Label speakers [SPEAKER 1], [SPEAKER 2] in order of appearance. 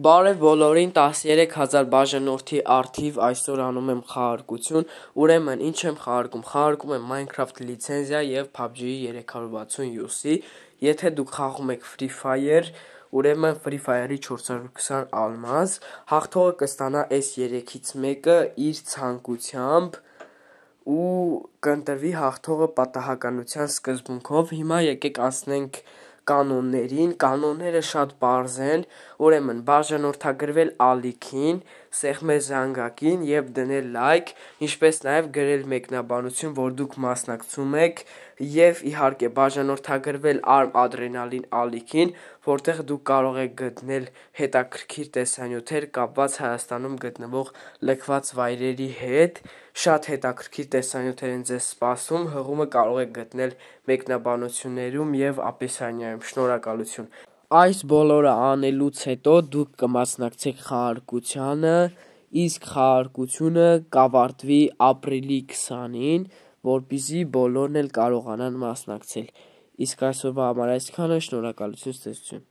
[SPEAKER 1] Բարև բոլորին, 13000 բաժանորդի առթիվ, այսօր անում եմ խաղարկություն, ուրեմն ինչ եմ խաղարկում, խաղարկում եմ Minecraft լիցենզիա և PUBG-ի 360 յուսի, եթե դուք խաղում եք Free Fire, ուրեմն Free Fire-ի 420 ալմազ, հաղթողը կստանա այս երեքից մեկը իր ցանկությամբ, ու կընտրվի հաղթողը պատահականության սկզբունքով, հիմա եկեք անցնենք կանոններին, կանոնները շատ պարզ են, ուրեմն բաժանորդագրվել ալիքին, սեղմել զանգակին և դնել լայք, ինչպես նաև գրել մեկնաբանություն, որ դուք մասնակցում եք և իհարկե բաժանորդագրվել Արմ Ադրենալին ալիքին, որտեղ դուք կարող եք գտնել հետաքրքիր տեսանյութեր կապված Հայաստանում գտնվող լքված վայրերի հետ, շատ հետաքրքիր տեսանյութեր են ձեզ սպասում, հղումը կարող եք գտնել մեկնաբանություններում և ապիսանյայում։ Շնորհակալություն։ Այս բոլորը անելուց հետո դուք կմասնակցեք խաղարկությանը, իսկ խաղարկությունը կավարտվի ապրիլի 20-ին, որպեսզի բոլորն էլ կարողանան մասնակցել։ Իսկ այսօրվա համար այսքանը, շնորհակալություն ցտեսություն։